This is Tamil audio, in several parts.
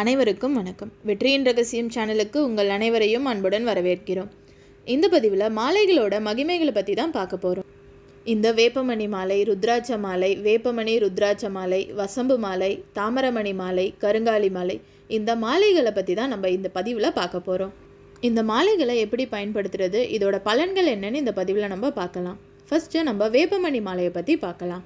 அனைவருக்கும் வணக்கம் வெற்றியின் ரகசியம் சேனலுக்கு உங்கள் அனைவரையும் அன்புடன் வரவேற்கிறோம் இந்த பதிவில் மாலைகளோட மகிமைகளை பற்றி தான் பார்க்க போகிறோம் இந்த வேப்பமணி மாலை ருத்ராட்ச மாலை வேப்பமணி ருத்ராட்ச மாலை வசம்பு மாலை தாமரமணி மாலை கருங்காலி மாலை இந்த மாலைகளை பற்றி தான் நம்ம இந்த பதிவில் பார்க்க போகிறோம் இந்த மாலைகளை எப்படி பயன்படுத்துறது இதோட பலன்கள் என்னன்னு இந்த பதிவில் நம்ம பார்க்கலாம் ஃபஸ்ட்டு நம்ம வேப்பமணி மாலையை பற்றி பார்க்கலாம்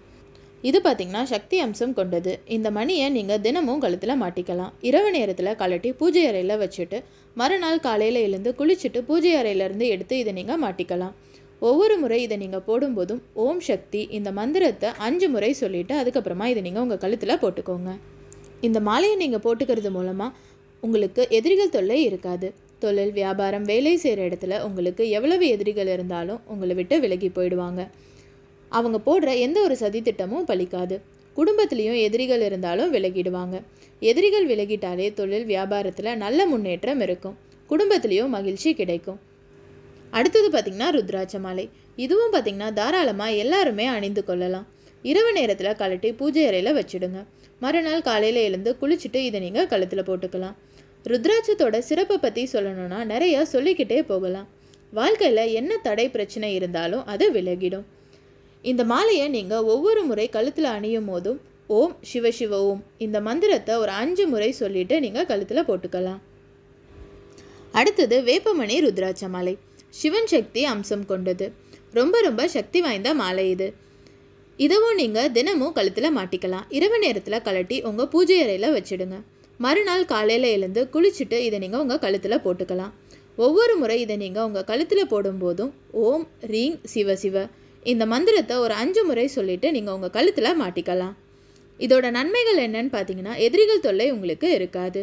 இது பார்த்திங்கன்னா சக்தி அம்சம் கொண்டது இந்த மணியை நீங்கள் தினமும் கழுத்தில் மாட்டிக்கலாம் இரவு நேரத்தில் கலட்டி பூஜை அறையில் வச்சுட்டு மறுநாள் காலையில் எழுந்து குளிச்சுட்டு பூஜை அறையிலேருந்து எடுத்து இதை நீங்கள் மாட்டிக்கலாம் ஒவ்வொரு முறை இதை நீங்கள் போடும்போதும் ஓம் சக்தி இந்த மந்திரத்தை அஞ்சு முறை சொல்லிவிட்டு அதுக்கப்புறமா இதை நீங்கள் உங்கள் கழுத்தில் போட்டுக்கோங்க இந்த மாலையை நீங்கள் போட்டுக்கிறது மூலமாக உங்களுக்கு எதிரிகள் தொல்லை இருக்காது தொழில் வியாபாரம் வேலை செய்கிற இடத்துல உங்களுக்கு எவ்வளவு எதிரிகள் இருந்தாலும் உங்களை விட்டு விலகி போயிடுவாங்க அவங்க போடுற எந்த ஒரு சதித்திட்டமும் பலிக்காது குடும்பத்திலையும் எதிரிகள் இருந்தாலும் விலகிடுவாங்க எதிரிகள் விலகிட்டாலே தொழில் வியாபாரத்தில் நல்ல முன்னேற்றம் இருக்கும் குடும்பத்திலையும் மகிழ்ச்சி கிடைக்கும் அடுத்தது பார்த்திங்கன்னா ருத்ராட்ச மாலை இதுவும் பார்த்திங்கன்னா தாராளமாக எல்லாருமே அணிந்து கொள்ளலாம் இரவு நேரத்தில் கழட்டி பூஜை அறையில் வச்சுடுங்க மறுநாள் காலையில் எழுந்து குளிச்சுட்டு இதை நீங்கள் கழுத்தில் போட்டுக்கலாம் ருத்ராட்சத்தோட சிறப்பை பற்றி சொல்லணும்னா நிறையா சொல்லிக்கிட்டே போகலாம் வாழ்க்கையில் என்ன தடை பிரச்சனை இருந்தாலும் அது விலகிடும் இந்த மாலையை நீங்கள் ஒவ்வொரு முறை கழுத்தில் அணியும் போதும் ஓம் சிவ சிவ ஓம் இந்த மந்திரத்தை ஒரு அஞ்சு முறை சொல்லிட்டு நீங்கள் கழுத்தில் போட்டுக்கலாம் அடுத்தது வேப்பமணி ருத்ராட்ச மாலை சிவன் சக்தி அம்சம் கொண்டது ரொம்ப ரொம்ப சக்தி வாய்ந்த மாலை இது இதுவும் நீங்கள் தினமும் கழுத்தில் மாட்டிக்கலாம் இரவு நேரத்தில் கலட்டி உங்கள் பூஜை அறையில் வச்சுடுங்க மறுநாள் காலையில் எழுந்து குளிச்சுட்டு இதை நீங்கள் உங்கள் கழுத்தில் போட்டுக்கலாம் ஒவ்வொரு முறை இதை நீங்கள் உங்கள் கழுத்தில் போடும்போதும் ஓம் ரீங் சிவ சிவ இந்த மந்திரத்தை ஒரு அஞ்சு முறை சொல்லிவிட்டு நீங்கள் உங்கள் கழுத்தில் மாட்டிக்கலாம் இதோட நன்மைகள் என்னன்னு பார்த்தீங்கன்னா எதிரிகள் தொல்லை உங்களுக்கு இருக்காது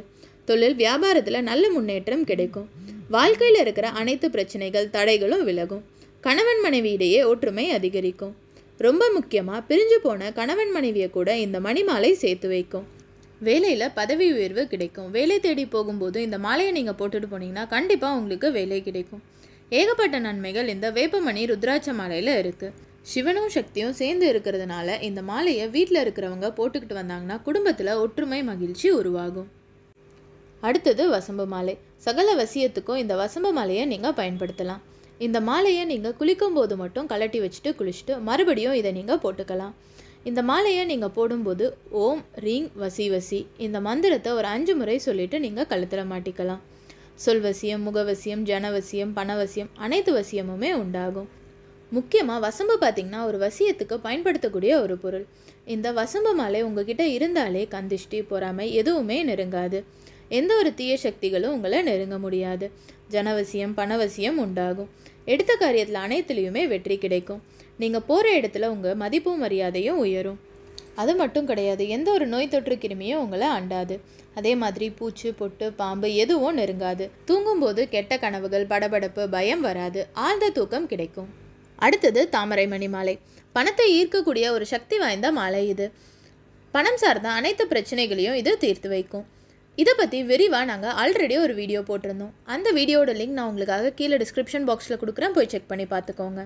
தொழில் வியாபாரத்தில் நல்ல முன்னேற்றம் கிடைக்கும் வாழ்க்கையில் இருக்கிற அனைத்து பிரச்சனைகள் தடைகளும் விலகும் கணவன் மனைவி இடையே ஒற்றுமை அதிகரிக்கும் ரொம்ப முக்கியமாக பிரிஞ்சு போன கணவன் மனைவியை கூட இந்த மணிமாலை சேர்த்து வைக்கும் வேலையில் பதவி உயர்வு கிடைக்கும் வேலை தேடி போகும்போது இந்த மாலையை நீங்கள் போட்டுட்டு போனீங்கன்னா கண்டிப்பாக உங்களுக்கு வேலை கிடைக்கும் ஏகப்பட்ட நன்மைகள் இந்த வேப்பமணி ருத்ராட்ச மாலையில் இருக்குது சிவனும் சக்தியும் சேர்ந்து இருக்கிறதுனால இந்த மாலையை வீட்டில் இருக்கிறவங்க போட்டுக்கிட்டு வந்தாங்கன்னா குடும்பத்தில் ஒற்றுமை மகிழ்ச்சி உருவாகும் அடுத்தது வசம்பு மாலை சகல வசியத்துக்கும் இந்த வசம்பு மாலையை நீங்கள் பயன்படுத்தலாம் இந்த மாலையை நீங்கள் குளிக்கும் போது மட்டும் கலட்டி வச்சுட்டு குளிச்சுட்டு மறுபடியும் இதை நீங்கள் போட்டுக்கலாம் இந்த மாலையை நீங்கள் போடும்போது ஓம் ரீங் வசி வசி இந்த மந்திரத்தை ஒரு அஞ்சு முறை சொல்லிவிட்டு நீங்கள் கழுத்தில் மாட்டிக்கலாம் சொல்வசியம் முகவசியம் ஜனவசியம் பணவசியம் அனைத்து வசியமுமே உண்டாகும் முக்கியமாக வசம்பு பார்த்திங்கன்னா ஒரு வசியத்துக்கு பயன்படுத்தக்கூடிய ஒரு பொருள் இந்த வசம்பு மாலை உங்ககிட்ட இருந்தாலே கந்திஷ்டி பொறாமை எதுவுமே நெருங்காது எந்த ஒரு தீய சக்திகளும் உங்களை நெருங்க முடியாது ஜனவசியம் பணவசியம் உண்டாகும் எடுத்த காரியத்தில் அனைத்துலேயுமே வெற்றி கிடைக்கும் நீங்கள் போகிற இடத்துல உங்கள் மதிப்பும் மரியாதையும் உயரும் அது மட்டும் கிடையாது எந்த ஒரு நோய் தொற்று கிருமியும் உங்களை அண்டாது அதே மாதிரி பூச்சி பொட்டு பாம்பு எதுவும் நெருங்காது தூங்கும்போது கெட்ட கனவுகள் படபடப்பு பயம் வராது ஆழ்ந்த தூக்கம் கிடைக்கும் அடுத்தது தாமரை மணி மாலை பணத்தை ஈர்க்கக்கூடிய ஒரு சக்தி வாய்ந்த மாலை இது பணம் சார்ந்த அனைத்து பிரச்சனைகளையும் இது தீர்த்து வைக்கும் இதை பற்றி விரிவாக நாங்கள் ஆல்ரெடி ஒரு வீடியோ போட்டிருந்தோம் அந்த வீடியோட லிங்க் நான் உங்களுக்காக கீழே டிஸ்கிரிப்ஷன் பாக்ஸில் கொடுக்குறேன் போய் செக் பண்ணி பார்த்துக்கோங்க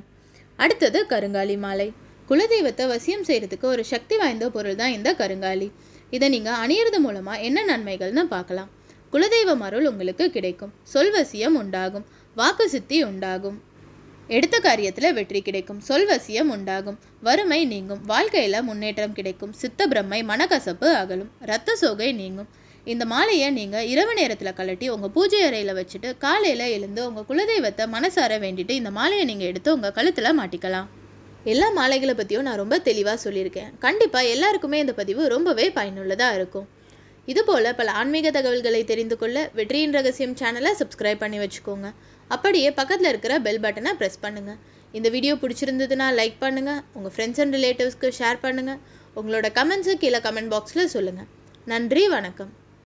அடுத்தது கருங்காலி மாலை குலதெய்வத்தை வசியம் செய்கிறதுக்கு ஒரு சக்தி வாய்ந்த பொருள் தான் இந்த கருங்காலி இதை நீங்கள் அணியிறது மூலமாக என்ன நன்மைகள்னு பார்க்கலாம் குலதெய்வ அருள் உங்களுக்கு கிடைக்கும் சொல்வசியம் உண்டாகும் வாக்கு சித்தி உண்டாகும் எடுத்த காரியத்தில் வெற்றி கிடைக்கும் சொல்வசியம் உண்டாகும் வறுமை நீங்கும் வாழ்க்கையில் முன்னேற்றம் கிடைக்கும் சித்த பிரம்மை மனக்கசப்பு அகலும் இரத்த சோகை நீங்கும் இந்த மாலையை நீங்கள் இரவு நேரத்தில் கலட்டி உங்கள் பூஜை அறையில் வச்சுட்டு காலையில் எழுந்து உங்கள் குலதெய்வத்தை மனசார வேண்டிட்டு இந்த மாலையை நீங்கள் எடுத்து உங்கள் கழுத்தில் மாட்டிக்கலாம் எல்லா மாலைகளை பற்றியும் நான் ரொம்ப தெளிவாக சொல்லியிருக்கேன் கண்டிப்பாக எல்லாருக்குமே இந்த பதிவு ரொம்பவே பயனுள்ளதாக இருக்கும் இதுபோல் பல ஆன்மீக தகவல்களை தெரிந்து கொள்ள வெற்றியின் ரகசியம் சேனலை சப்ஸ்கிரைப் பண்ணி வச்சுக்கோங்க அப்படியே பக்கத்தில் இருக்கிற பெல் பட்டனை ப்ரெஸ் பண்ணுங்கள் இந்த வீடியோ பிடிச்சிருந்ததுன்னா லைக் பண்ணுங்கள் உங்கள் ஃப்ரெண்ட்ஸ் அண்ட் ரிலேட்டிவ்ஸ்க்கு ஷேர் பண்ணுங்கள் உங்களோட கமெண்ட்ஸு கீழே கமெண்ட் பாக்ஸில் சொல்லுங்கள் நன்றி வணக்கம்